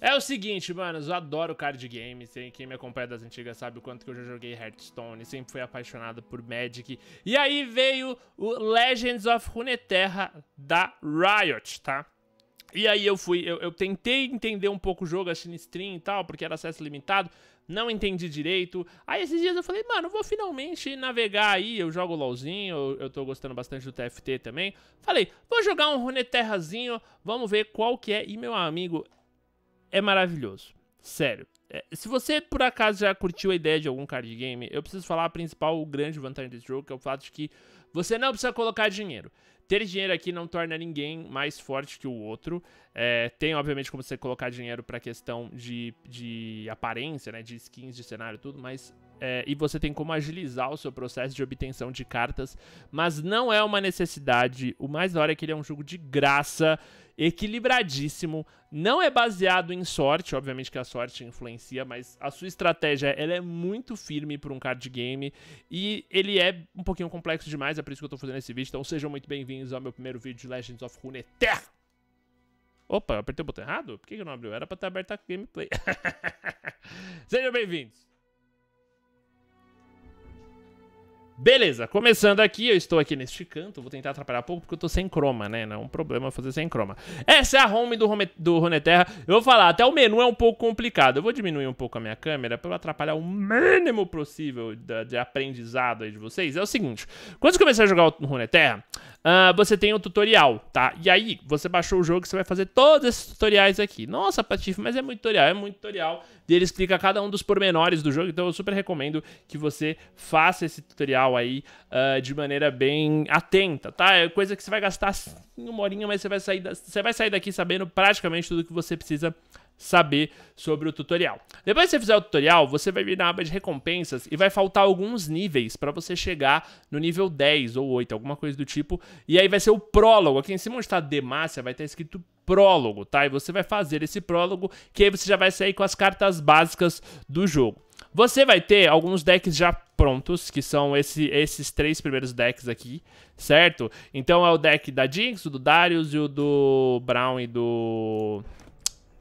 É o seguinte, mano, eu adoro card games. Quem me acompanha das antigas sabe o quanto que eu já joguei Hearthstone, sempre fui apaixonado por Magic. E aí veio o Legends of Runeterra da Riot, tá? E aí eu fui, eu, eu tentei entender um pouco o jogo, a stream e tal, porque era acesso limitado, não entendi direito. Aí esses dias eu falei, mano, vou finalmente navegar aí, eu jogo LOLzinho, eu, eu tô gostando bastante do TFT também. Falei, vou jogar um Runeterrazinho, vamos ver qual que é. E meu amigo, é maravilhoso. Sério. É, se você por acaso já curtiu a ideia de algum card game, eu preciso falar a principal grande vantagem desse jogo, que é o fato de que você não precisa colocar dinheiro. Ter dinheiro aqui não torna ninguém mais forte que o outro. É, tem, obviamente, como você colocar dinheiro para questão de, de aparência, né? De skins, de cenário e tudo, mas é, e você tem como agilizar o seu processo de obtenção de cartas, mas não é uma necessidade. O mais da hora é que ele é um jogo de graça equilibradíssimo, não é baseado em sorte, obviamente que a sorte influencia, mas a sua estratégia ela é muito firme para um card game e ele é um pouquinho complexo demais, é por isso que eu tô fazendo esse vídeo, então sejam muito bem-vindos ao meu primeiro vídeo de Legends of Runeterra. Opa, eu apertei o botão errado? Por que, que não abriu? Era pra ter aberto a gameplay. Sejam bem-vindos! Beleza, começando aqui, eu estou aqui neste canto, vou tentar atrapalhar um pouco porque eu estou sem croma, né? Não é um problema fazer sem croma. Essa é a home do, home, do Roneterra. Eu vou falar, até o menu é um pouco complicado. Eu vou diminuir um pouco a minha câmera para eu atrapalhar o mínimo possível de, de aprendizado aí de vocês. É o seguinte, quando eu comecei a jogar o Roneterra, uh, você tem um tutorial, tá? E aí, você baixou o jogo, e você vai fazer todos esses tutoriais aqui. Nossa, Patife, mas é muito tutorial, é muito tutorial. E ele explica cada um dos pormenores do jogo, então eu super recomendo que você faça esse tutorial aí uh, de maneira bem atenta, tá? É coisa que você vai gastar assim, uma horinha, mas você vai sair, da... você vai sair daqui sabendo praticamente tudo que você precisa saber sobre o tutorial. Depois que você fizer o tutorial, você vai vir na aba de recompensas e vai faltar alguns níveis para você chegar no nível 10 ou 8, alguma coisa do tipo. E aí vai ser o prólogo. Aqui em cima onde está Demácia vai estar tá escrito prólogo, tá? E você vai fazer esse prólogo, que aí você já vai sair com as cartas básicas do jogo. Você vai ter alguns decks já prontos, que são esse, esses três primeiros decks aqui, certo? Então é o deck da Jinx, o do Darius e o do Brown e do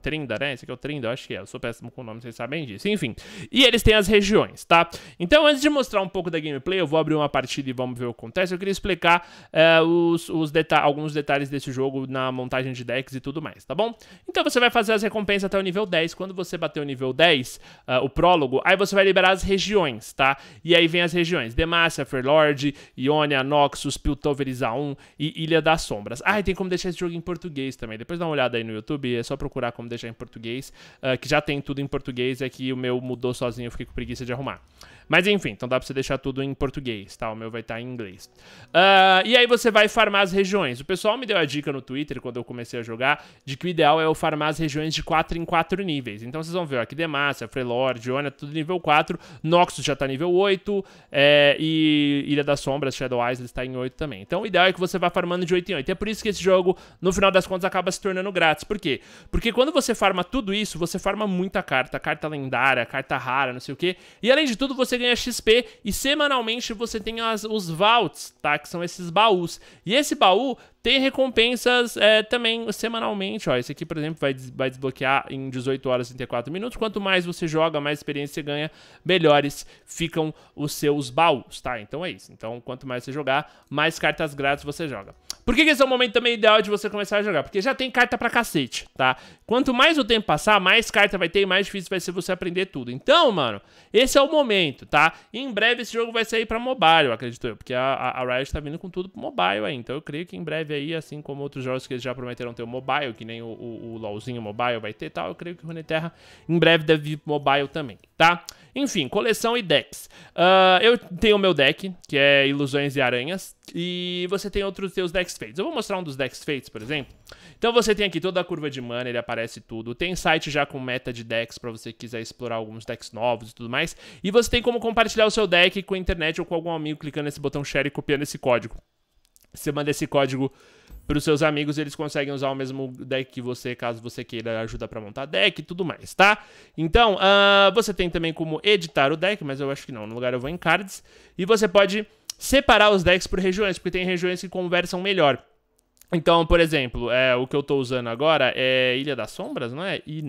Trinda, né? Esse aqui é o Trinda, eu acho que é. Eu sou péssimo com o nome, vocês sabem disso. Enfim, e eles têm as regiões, tá? Então, antes de mostrar um pouco da gameplay, eu vou abrir uma partida e vamos ver o que acontece. Eu queria explicar eh, os, os deta alguns detalhes desse jogo na montagem de decks e tudo mais, tá bom? Então, você vai fazer as recompensas até o nível 10. Quando você bater o nível 10, uh, eh, o prólogo, aí você vai liberar as regiões, tá? E aí vem as regiões. Demacia, Ferlord, Ionia, Noxus, Piltover, Isaun e Ilha das Sombras. Ah, e tem como deixar esse jogo em português também. Depois dá uma olhada aí no YouTube, é só procurar como deixar deixar em português, uh, que já tem tudo em português, é que o meu mudou sozinho, eu fiquei com preguiça de arrumar. Mas enfim, então dá pra você deixar tudo em português, tá? O meu vai estar tá em inglês. Uh, e aí você vai farmar as regiões. O pessoal me deu a dica no Twitter, quando eu comecei a jogar, de que o ideal é eu farmar as regiões de 4 em 4 níveis. Então vocês vão ver, ó, aqui Demacia, Frelord, Jonia, tudo nível 4. Noxus já tá nível 8. É, e Ilha das Sombras, Shadow Isles está em 8 também. Então o ideal é que você vá farmando de 8 em 8. É por isso que esse jogo, no final das contas, acaba se tornando grátis. Por quê? Porque quando você farma tudo isso, você farma muita carta. Carta lendária, carta rara, não sei o quê. E além de tudo, você você ganha XP e semanalmente você tem as, os vaults, tá? Que são esses baús. E esse baú tem recompensas é, também semanalmente, ó. Esse aqui, por exemplo, vai, des vai desbloquear em 18 horas e 34 minutos. Quanto mais você joga, mais experiência você ganha, melhores ficam os seus baús, tá? Então é isso. Então, quanto mais você jogar, mais cartas grátis você joga. Por que, que esse é o momento também ideal de você começar a jogar? Porque já tem carta pra cacete, tá? Quanto mais o tempo passar, mais carta vai ter e mais difícil vai ser você aprender tudo. Então, mano, esse é o momento, tá? E em breve esse jogo vai sair pra mobile, acredito eu. Porque a, a, a Riot tá vindo com tudo pro mobile aí. Então eu creio que em breve breve aí, assim como outros jogos que eles já prometeram ter o mobile, que nem o, o, o LoLzinho mobile vai ter e tal. Eu creio que o Runeterra em breve deve vir mobile também, tá? Enfim, coleção e decks. Uh, eu tenho o meu deck, que é Ilusões e Aranhas, e você tem outros seus decks feitos. Eu vou mostrar um dos decks feitos, por exemplo. Então você tem aqui toda a curva de mana, ele aparece tudo. Tem site já com meta de decks para você quiser explorar alguns decks novos e tudo mais. E você tem como compartilhar o seu deck com a internet ou com algum amigo clicando nesse botão share e copiando esse código. Você manda esse código para os seus amigos, eles conseguem usar o mesmo deck que você, caso você queira ajuda para montar deck e tudo mais, tá? Então, uh, você tem também como editar o deck, mas eu acho que não, no lugar eu vou em cards. E você pode separar os decks por regiões, porque tem regiões que conversam melhor. Então, por exemplo, é, o que eu estou usando agora é Ilha das Sombras, não é? E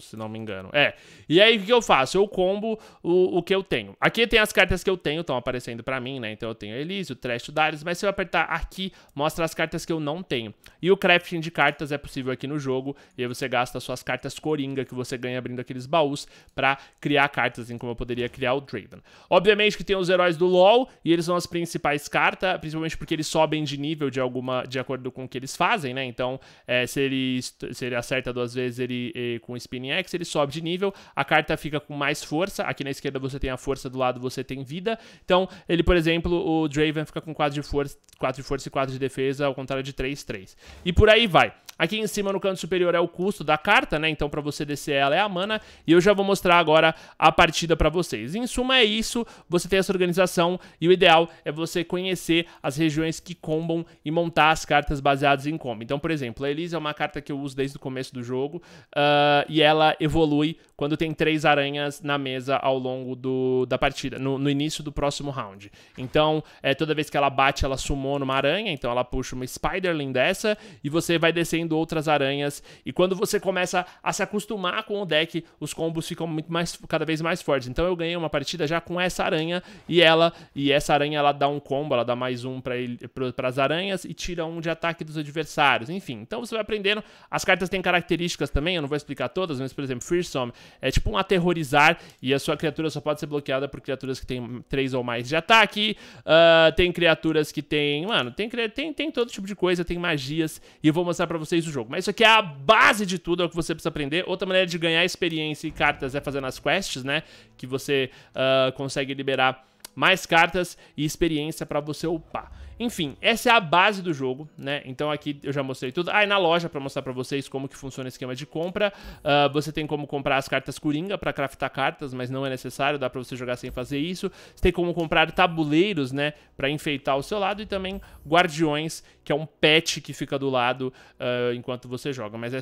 se não me engano. É. E aí, o que eu faço? Eu combo o, o que eu tenho. Aqui tem as cartas que eu tenho, estão aparecendo para mim, né? Então eu tenho Elise, o Trash, o Darius, mas se eu apertar aqui, mostra as cartas que eu não tenho. E o crafting de cartas é possível aqui no jogo, e aí você gasta suas cartas Coringa que você ganha abrindo aqueles baús para criar cartas, assim como eu poderia criar o Draven. Obviamente que tem os heróis do LoL, e eles são as principais cartas, principalmente porque eles sobem de nível de alguma, de acordo com com o que eles fazem, né? Então, é, se, ele, se ele acerta duas vezes ele, ele com o Spinning X, ele sobe de nível, a carta fica com mais força. Aqui na esquerda você tem a força, do lado você tem vida. Então, ele, por exemplo, o Draven fica com 4 de força, de força e 4 de defesa, ao contrário de 3, 3. E por aí vai. Aqui em cima no canto superior é o custo da carta, né? Então para você descer ela é a mana. E eu já vou mostrar agora a partida para vocês. Em suma é isso, você tem essa organização e o ideal é você conhecer as regiões que combam e montar as cartas baseadas em combo. Então, por exemplo, a Elise é uma carta que eu uso desde o começo do jogo uh, e ela evolui quando tem três aranhas na mesa ao longo do, da partida, no, no início do próximo round. Então, é, toda vez que ela bate, ela sumou numa aranha, então ela puxa uma Spiderling dessa e você vai descendo batendo outras aranhas. E quando você começa a se acostumar com o deck, os combos ficam muito mais, cada vez mais fortes. Então eu ganhei uma partida já com essa aranha e ela. E essa aranha ela dá um combo, ela dá mais um para as aranhas e tira um de ataque dos adversários. Enfim, então você vai aprendendo. As cartas têm características também, eu não vou explicar todas, mas por exemplo, Fearsome é tipo um aterrorizar e a sua criatura só pode ser bloqueada por criaturas que têm 3 ou mais de ataque. Uh, tem criaturas que têm. Mano, tem, tem, tem todo tipo de coisa, tem magias. E eu vou mostrar pra você vocês o jogo. Mas isso aqui é a base de tudo, é o que você precisa aprender. Outra maneira de ganhar experiência e cartas é fazendo as quests, né? Que você uh, consegue liberar mais cartas e experiência para você upar. Enfim, essa é a base do jogo, né? Então aqui eu já mostrei tudo. Ah, e na loja para mostrar para vocês como que funciona o esquema de compra. Uh, você tem como comprar as cartas Coringa para craftar cartas, mas não é necessário, dá para você jogar sem fazer isso. Você tem como comprar tabuleiros, né, para enfeitar o seu lado e também guardiões, que é um pet que fica do lado uh, enquanto você joga, mas é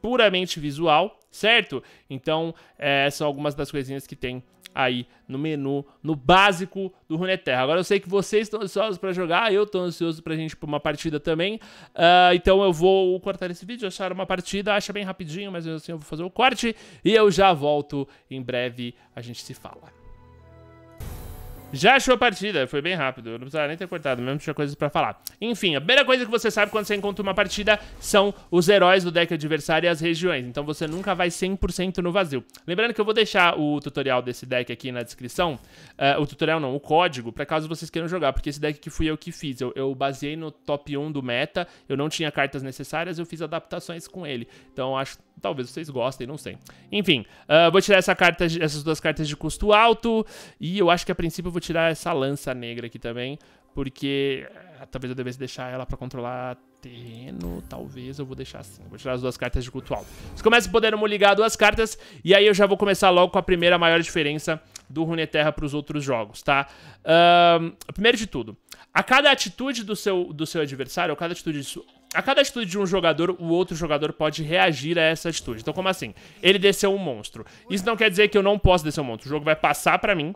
puramente visual, certo? Então, é, são algumas das coisinhas que tem aí no menu, no básico do Runeterra. Agora eu sei que vocês estão ansiosos para jogar, eu estou ansioso para a gente para uma partida também. Uh, então eu vou cortar esse vídeo, achar uma partida, acha bem rapidinho, mas assim eu vou fazer o corte e eu já volto em breve, a gente se fala. Já achou a partida, foi bem rápido. Eu não precisava nem ter cortado, mesmo tinha coisas pra falar. Enfim, a primeira coisa que você sabe quando você encontra uma partida são os heróis do deck adversário e as regiões. Então você nunca vai 100% no vazio. Lembrando que eu vou deixar o tutorial desse deck aqui na descrição. Uh, o tutorial não, o código, pra caso vocês queiram jogar. Porque esse deck que fui eu que fiz. Eu, eu baseei no top 1 do meta. Eu não tinha cartas necessárias, eu fiz adaptações com ele. Então acho talvez vocês gostem, não sei. Enfim, uh, vou tirar essa carta, essas duas cartas de custo alto. E eu acho que a princípio eu vou tirar essa lança negra aqui também. Porque uh, talvez eu devesse deixar ela pra controlar terreno. Talvez eu vou deixar assim. Vou tirar as duas cartas de custo alto. Você começa podendo ligar duas cartas. E aí eu já vou começar logo com a primeira maior diferença do Runeterra para os outros jogos, tá? Uh, primeiro de tudo, a cada atitude do seu, do seu adversário, ou cada atitude a cada atitude de um jogador, o outro jogador pode reagir a essa atitude. Então, como assim? Ele desceu um monstro. Isso não quer dizer que eu não posso descer um monstro. O jogo vai passar pra mim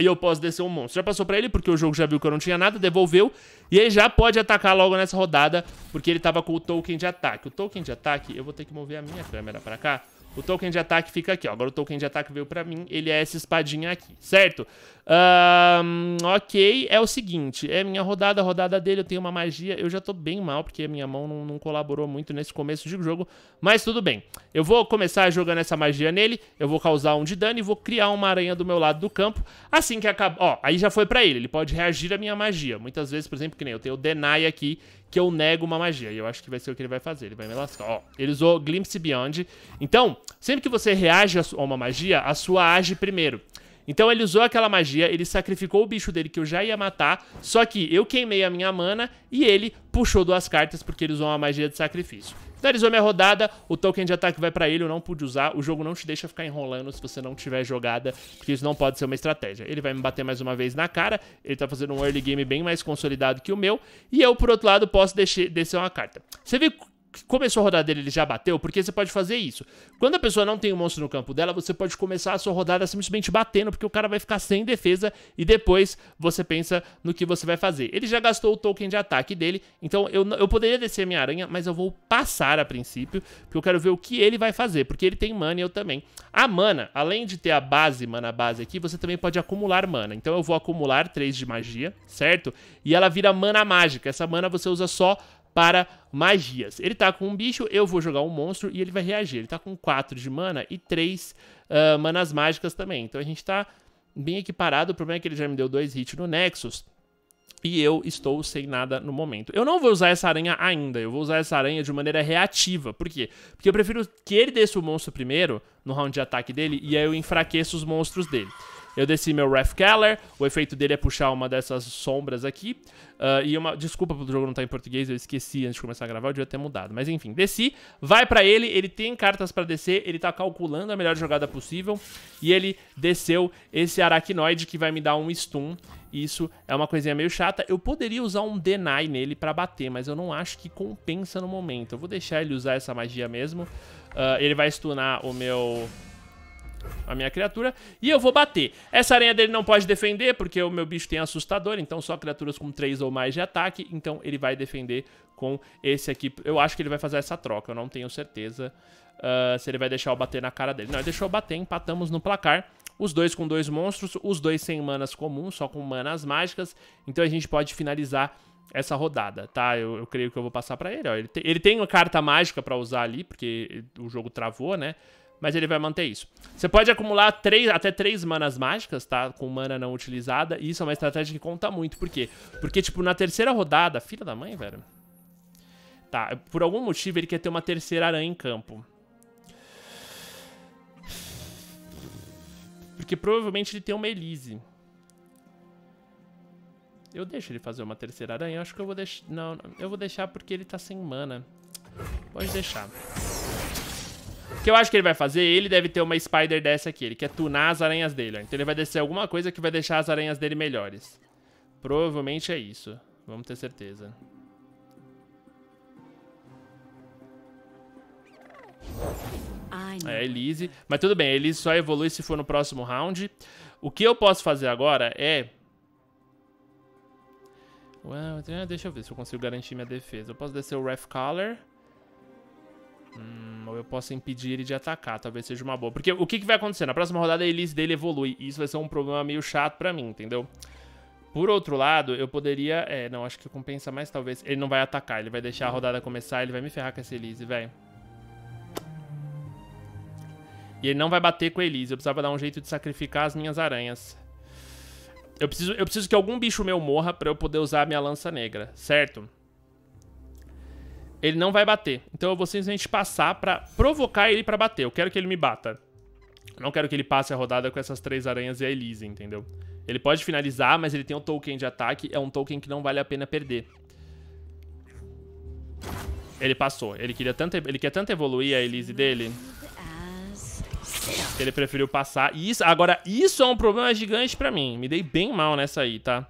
e eu posso descer um monstro. Já passou pra ele, porque o jogo já viu que eu não tinha nada, devolveu. E ele já pode atacar logo nessa rodada, porque ele tava com o token de ataque. O token de ataque, eu vou ter que mover a minha câmera pra cá o token de ataque fica aqui, ó. Agora o token de ataque veio pra mim, ele é essa espadinha aqui, certo? Um, ok, é o seguinte, é minha rodada, a rodada dele, eu tenho uma magia, eu já tô bem mal, porque a minha mão não, não colaborou muito nesse começo de jogo, mas tudo bem. Eu vou começar jogando essa magia nele, eu vou causar um de dano e vou criar uma aranha do meu lado do campo, assim que acabar, ó, aí já foi pra ele, ele pode reagir à minha magia. Muitas vezes, por exemplo, que nem eu tenho o Deny aqui, que eu nego uma magia. E eu acho que vai ser o que ele vai fazer. Ele vai me lascar. Ó, ele usou Glimpse Beyond. Então, sempre que você reage a uma magia, a sua age primeiro. Então ele usou aquela magia, ele sacrificou o bicho dele que eu já ia matar, só que eu queimei a minha mana e ele puxou duas cartas porque ele usou uma magia de sacrifício. Finalizou minha rodada, o token de ataque vai pra ele, eu não pude usar. O jogo não te deixa ficar enrolando se você não tiver jogada, porque isso não pode ser uma estratégia. Ele vai me bater mais uma vez na cara, ele tá fazendo um early game bem mais consolidado que o meu, e eu, por outro lado, posso descer uma carta. Você viu? começou a rodada dele, ele já bateu, porque você pode fazer isso. Quando a pessoa não tem um monstro no campo dela, você pode começar a sua rodada simplesmente batendo, porque o cara vai ficar sem defesa e depois você pensa no que você vai fazer. Ele já gastou o token de ataque dele, então eu, eu poderia descer a minha aranha, mas eu vou passar a princípio, porque eu quero ver o que ele vai fazer, porque ele tem mana e eu também. A mana, além de ter a base, mana base aqui, você também pode acumular mana. Então eu vou acumular 3 de magia, certo? E ela vira mana mágica. Essa mana você usa só para magias. Ele tá com um bicho, eu vou jogar um monstro e ele vai reagir. Ele tá com 4 de mana e 3 uh, ah, manas mágicas também. Então a gente tá bem equiparado. O problema é que ele já me deu dois hits no Nexus. E eu estou sem nada no momento. Eu não vou usar essa aranha ainda. Eu vou usar essa aranha de maneira reativa. Por quê? Porque eu prefiro que ele desse o monstro primeiro, no round de ataque dele, e aí eu enfraqueço os monstros dele. Eu desci meu Wrath Keller, o efeito dele é puxar uma dessas sombras aqui. Uh, e uma. Desculpa pro jogo não estar tá em português, eu esqueci antes de começar a gravar, eu devia ter mudado. Mas enfim, desci, vai pra ele, ele tem cartas pra descer, ele tá calculando a melhor jogada possível. E ele desceu esse aracnoide que vai me dar um stun. Isso é uma coisinha meio chata. Eu poderia usar um Deny nele pra bater, mas eu não acho que compensa no momento. Eu vou deixar ele usar essa magia mesmo. Uh, ele vai stunar o meu a minha criatura e eu vou bater. Essa aranha dele não pode defender porque o meu bicho tem assustador, então só criaturas com 3 ou mais de ataque, então ele vai defender com esse aqui. Eu acho que ele vai fazer essa troca, eu não tenho certeza uh, se ele vai deixar eu bater na cara dele. Não, ele deixou eu bater, empatamos no placar. Os dois com dois monstros, os dois sem manas comuns, só com manas mágicas, então a gente pode finalizar essa rodada, tá? Eu, eu creio que eu vou passar pra ele, ó. Ele, te, ele tem uma carta mágica pra usar ali, porque o jogo travou, né? mas ele vai manter isso. Você pode acumular três, até três manas mágicas, tá? Com mana não utilizada, e isso é uma estratégia que conta muito. Por quê? Porque, tipo, na terceira rodada... Filha da mãe, velho. Tá, por algum motivo ele quer ter uma terceira aranha em campo. Porque provavelmente ele tem uma Elise. Eu deixo ele fazer uma terceira aranha. Eu acho que eu vou deixar... Não, eu vou deixar porque ele tá sem mana. Pode deixar que eu acho que ele vai fazer, ele deve ter uma Spider dessa aqui. Ele quer tunar as aranhas dele, ó. Então ele vai descer alguma coisa que vai deixar as aranhas dele melhores. Provavelmente é isso. Vamos ter certeza. É, Elise. Mas tudo bem, Elise só evolui se for no próximo round. O que eu posso fazer agora é... Well, deixa eu ver se eu consigo garantir minha defesa. Eu posso descer o Ref color Hum, ou eu posso impedir ele de atacar, talvez seja uma boa. Porque o que, que vai acontecer? Na próxima rodada a elise dele evolui, e isso vai ser um problema meio chato pra mim, entendeu? Por outro lado, eu poderia... É, não, acho que compensa mais, talvez. Ele não vai atacar, ele vai deixar a rodada começar, ele vai me ferrar com essa elise, velho. E ele não vai bater com a elise, eu precisava dar um jeito de sacrificar as minhas aranhas. Eu preciso, eu preciso que algum bicho meu morra pra eu poder usar a minha lança negra, certo? ele não vai bater. Então eu vou simplesmente passar para provocar ele para bater. Eu quero que ele me bata. Não quero que ele passe a rodada com essas três aranhas e a Elise, entendeu? Ele pode finalizar, mas ele tem um token de ataque. É um token que não vale a pena perder. Ele passou. Ele, queria tanto, ele quer tanto evoluir a Elise dele. Ele preferiu passar. Isso, agora, isso é um problema gigante pra mim. Me dei bem mal nessa aí, tá?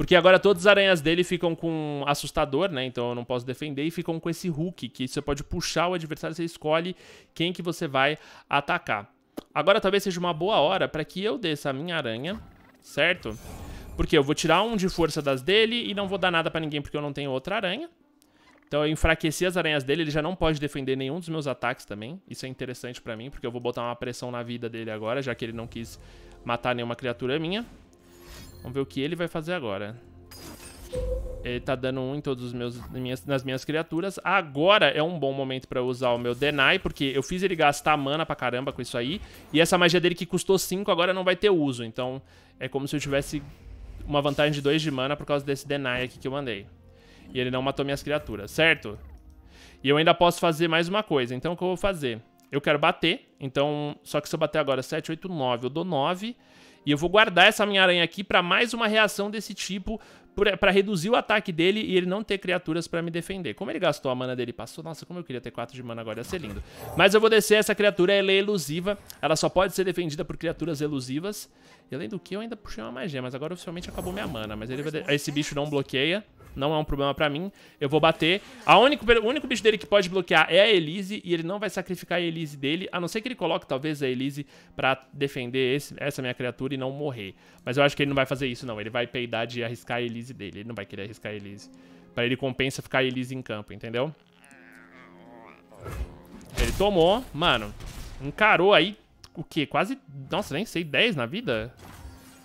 Porque agora todas as aranhas dele ficam com assustador, né? Então eu não posso defender. E ficam com esse hook, que você pode puxar o adversário, você escolhe quem que você vai atacar. Agora talvez seja uma boa hora para que eu desça a minha aranha, certo? Porque eu vou tirar um de força das dele e não vou dar nada pra ninguém porque eu não tenho outra aranha. Então eu enfraqueci as aranhas dele, ele já não pode defender nenhum dos meus ataques também. Isso é interessante pra mim, porque eu vou botar uma pressão na vida dele agora, já que ele não quis matar nenhuma criatura minha. Vamos ver o que ele vai fazer agora. Ele tá dando um em todos os meus minhas, nas minhas criaturas. Agora é um bom momento pra usar o meu Deny, porque eu fiz ele gastar mana pra caramba com isso aí. E essa magia dele que custou 5 agora não vai ter uso. Então é como se eu tivesse uma vantagem de 2 de mana por causa desse Deny aqui que eu mandei. E ele não matou minhas criaturas, certo? E eu ainda posso fazer mais uma coisa. Então o que eu vou fazer? Eu quero bater, então... Só que se eu bater agora 7, 8, 9, eu dou 9... E eu vou guardar essa minha aranha aqui para mais uma reação desse tipo, para é, reduzir o ataque dele e ele não ter criaturas para me defender. Como ele gastou a mana dele passou, nossa, como eu queria ter 4 de mana agora, ia ser lindo. Mas eu vou descer essa criatura, ela é elusiva, ela só pode ser defendida por criaturas elusivas. E além do que, eu ainda puxei uma magia, mas agora oficialmente acabou minha mana, mas ele vai esse bicho não bloqueia não é um problema para mim. Eu vou bater. A único, o único bicho dele que pode bloquear é a Elise, e ele não vai sacrificar a Elise dele, a não ser que ele coloque talvez a Elise para defender esse, essa minha criatura e não morrer. Mas eu acho que ele não vai fazer isso, não. Ele vai peidar de arriscar a Elise dele. Ele não vai querer arriscar a Elise. Pra ele compensa ficar a Elise em campo, entendeu? Ele tomou, mano. Encarou aí, o quê? Quase, nossa, nem sei, 10 na vida?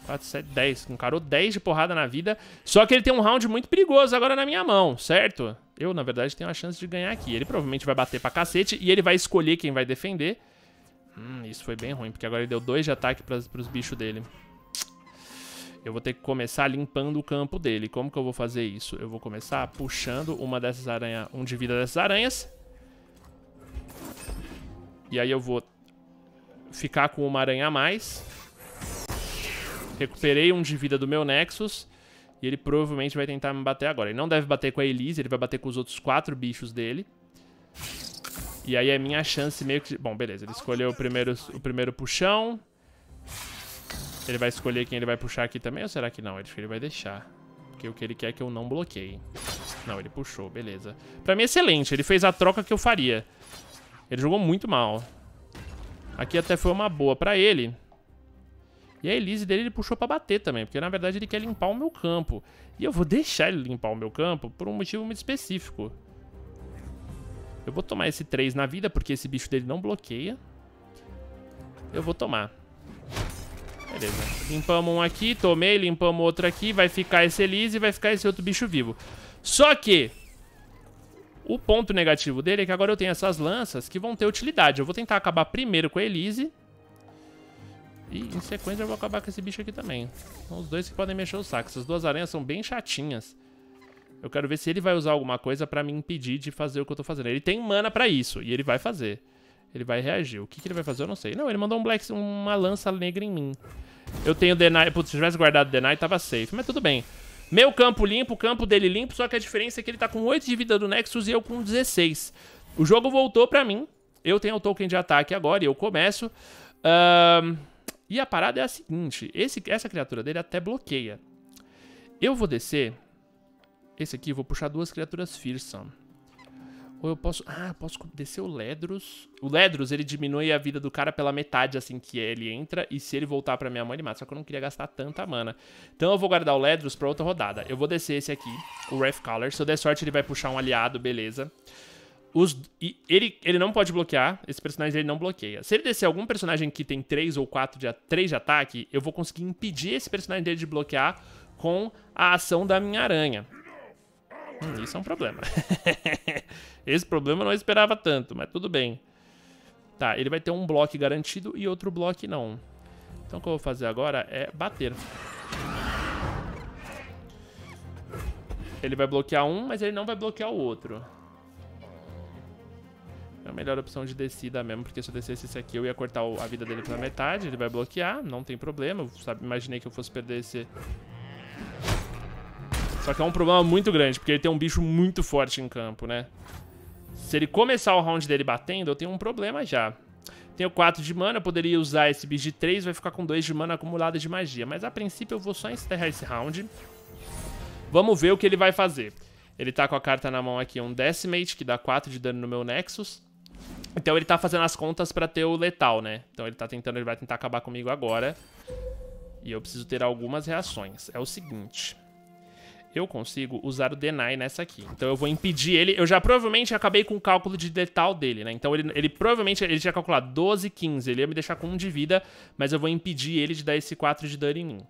4, 7, 10. Encarou 10 de porrada na vida. Só que ele tem um round muito perigoso agora na minha mão, certo? Eu, na verdade, tenho a chance de ganhar aqui. Ele provavelmente vai bater pra cacete e ele vai escolher quem vai defender. Hum, isso foi bem ruim, porque agora ele deu 2 de ataque pras, pros bichos dele. Eu vou ter que começar limpando o campo dele. Como que eu vou fazer isso? Eu vou começar puxando uma dessas aranhas, um de vida dessas aranhas. E aí eu vou ficar com uma aranha a mais. Recuperei um de vida do meu Nexus. E ele provavelmente vai tentar me bater agora. Ele não deve bater com a Elise, ele vai bater com os outros quatro bichos dele. E aí é minha chance meio que... Bom, beleza, ele escolheu o primeiro, o primeiro puxão. Ele vai escolher quem ele vai puxar aqui também ou será que não? Ele vai deixar. Porque o que ele quer é que eu não bloqueie. Não, ele puxou, beleza. Pra mim é excelente, ele fez a troca que eu faria. Ele jogou muito mal. Aqui até foi uma boa pra ele. E a Elise dele ele puxou para bater também, porque na verdade ele quer limpar o meu campo. E eu vou deixar ele limpar o meu campo por um motivo muito específico. Eu vou tomar esse 3 na vida, porque esse bicho dele não bloqueia. Eu vou tomar. Beleza. Limpamos um aqui, tomei, limpamos outro aqui. Vai ficar esse Elise e vai ficar esse outro bicho vivo. Só que... O ponto negativo dele é que agora eu tenho essas lanças que vão ter utilidade. Eu vou tentar acabar primeiro com a Elise e em sequência eu vou acabar com esse bicho aqui também. São os dois que podem mexer o saco. Essas duas aranhas são bem chatinhas. Eu quero ver se ele vai usar alguma coisa pra me impedir de fazer o que eu tô fazendo. Ele tem mana pra isso, e ele vai fazer. Ele vai reagir. O que, que ele vai fazer, eu não sei. Não, ele mandou um Black, uma lança negra em mim. Eu tenho Denai. Putz, se tivesse guardado Denai, tava safe. Mas tudo bem. Meu campo limpo, o campo dele limpo, só que a diferença é que ele tá com 8 de vida do Nexus e eu com 16. O jogo voltou pra mim. Eu tenho o token de ataque agora e eu começo. Ahn... E a parada é a seguinte: esse, essa criatura dele até bloqueia. Eu vou descer. Esse aqui, vou puxar duas criaturas Fearsome. Ou eu posso. Ah, posso descer o Ledros. O Ledros, ele diminui a vida do cara pela metade, assim que ele entra. E se ele voltar pra minha mão, ele mata. Só que eu não queria gastar tanta mana. Então eu vou guardar o Ledros pra outra rodada. Eu vou descer esse aqui, o Wrath Color. Se eu der sorte, ele vai puxar um aliado, beleza. Beleza. Os, ele, ele não pode bloquear, esse personagem ele não bloqueia. Se ele descer algum personagem que tem 3 ou 4 de, 3 de ataque, eu vou conseguir impedir esse personagem dele de bloquear com a ação da minha aranha. Hum, isso é um problema. esse problema eu não esperava tanto, mas tudo bem. Tá, ele vai ter um bloco garantido e outro bloco não. Então o que eu vou fazer agora é bater. Ele vai bloquear um, mas ele não vai bloquear o outro melhor opção de descida mesmo, porque se eu descesse esse aqui eu ia cortar a vida dele pela metade, ele vai bloquear, não tem problema. Eu, sabe, imaginei que eu fosse perder esse... Só que é um problema muito grande, porque ele tem um bicho muito forte em campo, né? Se ele começar o round dele batendo, eu tenho um problema já. Tenho 4 de mana, eu poderia usar esse bicho de 3, vai ficar com 2 de mana acumulada de magia. Mas a princípio eu vou só encerrar esse round. Vamos ver o que ele vai fazer. Ele tá com a carta na mão aqui, um Decimate, que dá 4 de dano no meu Nexus. Então ele tá fazendo as contas pra ter o letal, né? Então ele tá tentando, ele vai tentar acabar comigo agora. E eu preciso ter algumas reações. É o seguinte. Eu consigo usar o deny nessa aqui. Então eu vou impedir ele. Eu já provavelmente acabei com o cálculo de letal dele, né? Então ele, ele provavelmente ele tinha calculado 12, 15. Ele ia me deixar com 1 de vida, mas eu vou impedir ele de dar esse 4 de dano em mim.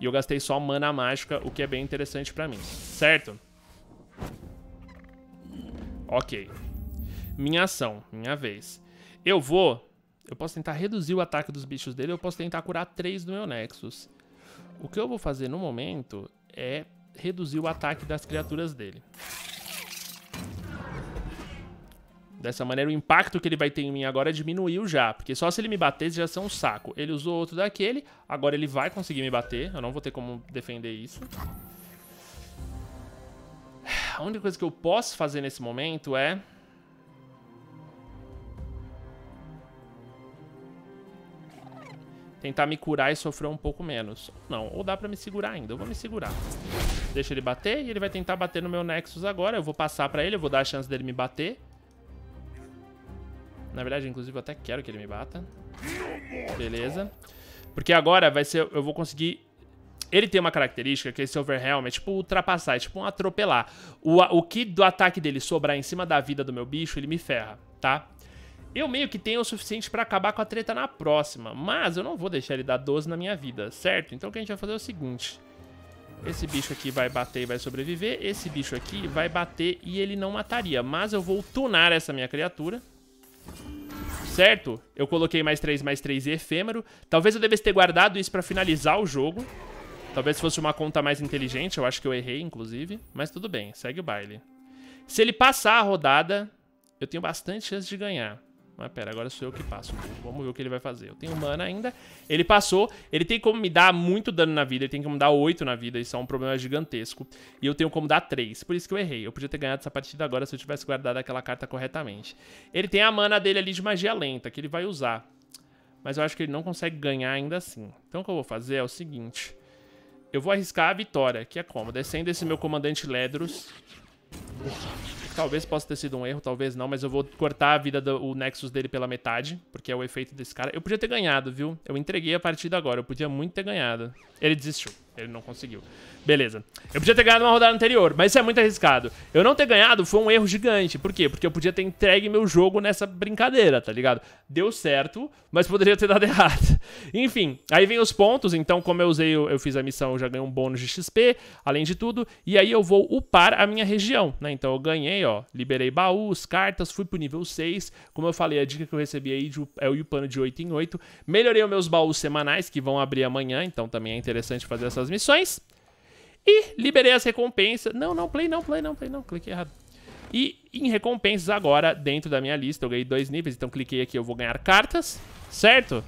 E eu gastei só mana mágica, o que é bem interessante pra mim. Certo? Ok minha ação, minha vez. Eu vou. Eu posso tentar reduzir o ataque dos bichos dele, eu posso tentar curar três do meu Nexus. O que eu vou fazer no momento é reduzir o ataque das criaturas dele. Dessa maneira, o impacto que ele vai ter em mim agora diminuiu já. Porque só se ele me batesse já são um saco. Ele usou outro daquele, agora ele vai conseguir me bater. Eu não vou ter como defender isso. A única coisa que eu posso fazer nesse momento é tentar me curar e sofrer um pouco menos. Não, ou dá pra me segurar ainda, eu vou me segurar. Deixa ele bater e ele vai tentar bater no meu Nexus agora. Eu vou passar pra ele, eu vou dar a chance dele me bater. Na verdade, inclusive, eu até quero que ele me bata. Beleza. Porque agora vai ser, eu vou conseguir... Ele tem uma característica que esse Overhelm é tipo ultrapassar, é tipo um atropelar. O, o que do ataque dele sobrar em cima da vida do meu bicho, ele me ferra, tá? Tá? Eu meio que tenho o suficiente pra acabar com a treta na próxima, mas eu não vou deixar ele dar 12 na minha vida, certo? Então o que a gente vai fazer é o seguinte. Esse bicho aqui vai bater e vai sobreviver, esse bicho aqui vai bater e ele não mataria, mas eu vou tunar essa minha criatura. Certo? Eu coloquei mais 3, mais 3 e efêmero. Talvez eu devesse ter guardado isso pra finalizar o jogo. Talvez fosse uma conta mais inteligente, eu acho que eu errei, inclusive. Mas tudo bem, segue o baile. Se ele passar a rodada, eu tenho bastante chance de ganhar. Mas pera, agora sou eu que passo. Vamos ver o que ele vai fazer. Eu tenho mana ainda. Ele passou. Ele tem como me dar muito dano na vida. Ele tem como me dar 8 na vida. Isso é um problema gigantesco. E eu tenho como dar 3. Por isso que eu errei. Eu podia ter ganhado essa partida agora se eu tivesse guardado aquela carta corretamente. Ele tem a mana dele ali de magia lenta, que ele vai usar. Mas eu acho que ele não consegue ganhar ainda assim. Então o que eu vou fazer é o seguinte. Eu vou arriscar a vitória, que é como? Descendo esse meu comandante Ledros. Talvez possa ter sido um erro, talvez não, mas eu vou cortar a vida do Nexus dele pela metade, porque é o efeito desse cara. Eu podia ter ganhado, viu? Eu entreguei a partida agora, eu podia muito ter ganhado. Ele desistiu. Ele não conseguiu. Beleza. Eu podia ter ganhado uma rodada anterior, mas isso é muito arriscado. Eu não ter ganhado foi um erro gigante. Por quê? Porque eu podia ter entregue meu jogo nessa brincadeira, tá ligado? Deu certo, mas poderia ter dado errado. Enfim, aí vem os pontos. Então, como eu usei, eu, fiz a missão, eu já ganhei um bônus de XP, além de tudo. E aí eu vou upar a minha região, né? Então eu ganhei, ó. Liberei baús, cartas, fui pro nível 6. Como eu falei, a dica que eu recebi aí é o upando de 8 em 8. Melhorei os meus baús semanais, que vão abrir amanhã. Então também é interessante fazer essas as missões. E liberei as recompensas. Não, não, play, não, play, não, play, não. Cliquei errado. E em recompensas agora, dentro da minha lista, eu ganhei dois níveis. Então cliquei aqui, eu vou ganhar cartas, certo?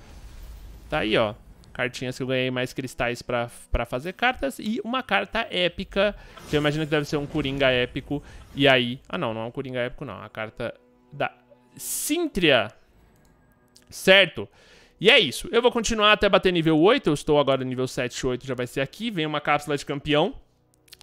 Tá aí, ó. Cartinhas que eu ganhei mais cristais pra, pra fazer cartas. E uma carta épica, que eu imagino que deve ser um Coringa épico. E aí... Ah, não, não é um Coringa épico, não. É A carta da Cintria. Certo? E é isso. Eu vou continuar até bater nível 8. Eu estou agora nível 7, 8 já vai ser aqui. Vem uma cápsula de campeão.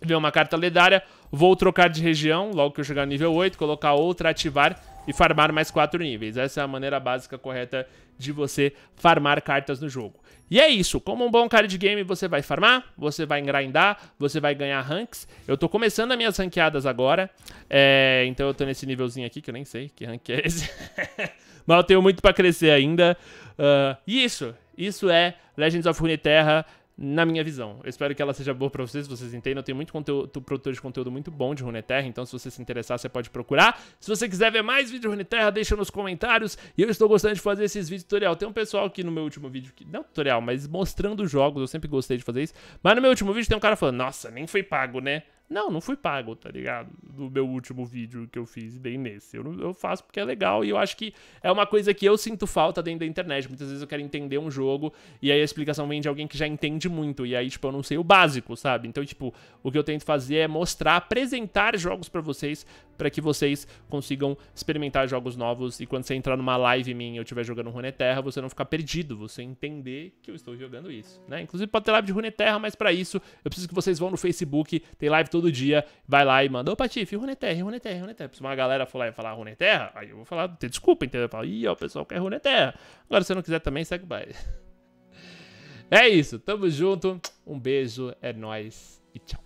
Vem uma carta lendária. Vou trocar de região logo que eu chegar no nível 8. Colocar outra, ativar e farmar mais 4 níveis. Essa é a maneira básica correta de você farmar cartas no jogo. E é isso, como um bom card game você vai farmar, você vai grindar, você vai ganhar ranks. Eu tô começando as minhas ranqueadas agora, é... então eu tô nesse nívelzinho aqui que eu nem sei que rank é esse. mas eu tenho muito para crescer ainda. Uh, e isso, isso é Legends of Runeterra na minha visão. Eu espero que ela seja boa pra vocês, vocês entendam. Eu tenho muito conteúdo, produtor de conteúdo muito bom de Runeterra, então se você se interessar, você pode procurar. Se você quiser ver mais vídeos de Runeterra, deixa nos comentários. E eu estou gostando de fazer esses vídeos tutorial. Tem um pessoal aqui no meu último vídeo, que, não tutorial, mas mostrando jogos, eu sempre gostei de fazer isso. Mas no meu último vídeo tem um cara falando, nossa, nem foi pago, né? Não, não fui pago, tá ligado? Do meu último vídeo que eu fiz, bem nesse. Eu, eu, faço porque é legal e eu acho que é uma coisa que eu sinto falta dentro da internet. Muitas vezes eu quero entender um jogo e aí a explicação vem de alguém que já entende muito. E aí, tipo, eu não sei o básico, sabe? Então, tipo, o que eu tento fazer é mostrar, apresentar jogos para vocês para que vocês consigam experimentar jogos novos e quando você entrar numa live minha e eu estiver jogando Runeterra, você não ficar perdido, você entender que eu estou jogando isso, né? Inclusive pode ter live de Runeterra, mas para isso eu preciso que vocês vão no Facebook, tem live todo dia, vai lá e manda, ô Patife, Runeterra, Runeterra, Runeterra. Se uma galera for lá e falar Runeterra, aí eu vou falar, desculpa, entendeu? Eu falo, ih, ó, o pessoal quer Runeterra. Agora se você não quiser também, segue o É isso, tamo junto, um beijo, é nós e tchau.